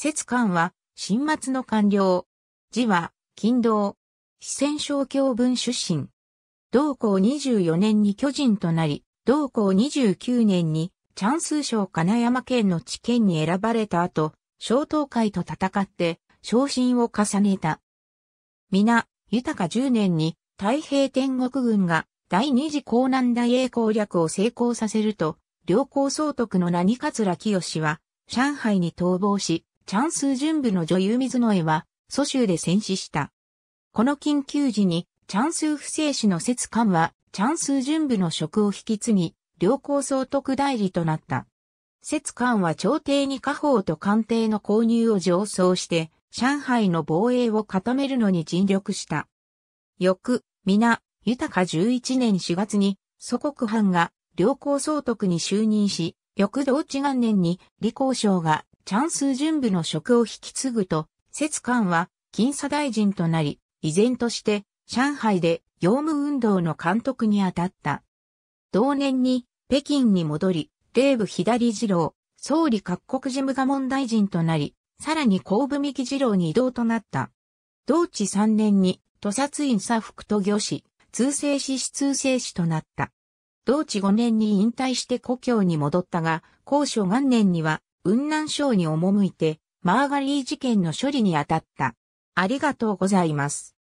節官は、新末の官僚。字は、金道。四川省教文出身。同校24年に巨人となり、同校29年に、チャンス省金山県の知県に選ばれた後、小東会と戦って、昇進を重ねた。皆、豊か10年に、太平天国軍が、第二次江南大英攻略を成功させると、両校総督の何桂清は、上海に逃亡し、チャンス準部の女優水野絵は、蘇州で戦死した。この緊急時に、チャンス不正氏の節関は、チャンス準部の職を引き継ぎ、良好総督代理となった。節関は朝廷に家宝と官邸の購入を上奏して、上海の防衛を固めるのに尽力した。翌、皆、豊か11年4月に、祖国藩が良好総督に就任し、翌同治元年に李光省がチャンス準部の職を引き継ぐと、節官は、金査大臣となり、依然として、上海で業務運動の監督に当たった。同年に、北京に戻り、霊部左次郎、総理各国事務が問大臣となり、さらに後部幹次郎に移動となった。同地3年に、屠殺院佐副と御師、通政士、司通政士となった。同地5年に引退して故郷に戻ったが、高所元年には雲南省に赴いて、マーガリー事件の処理にあたった。ありがとうございます。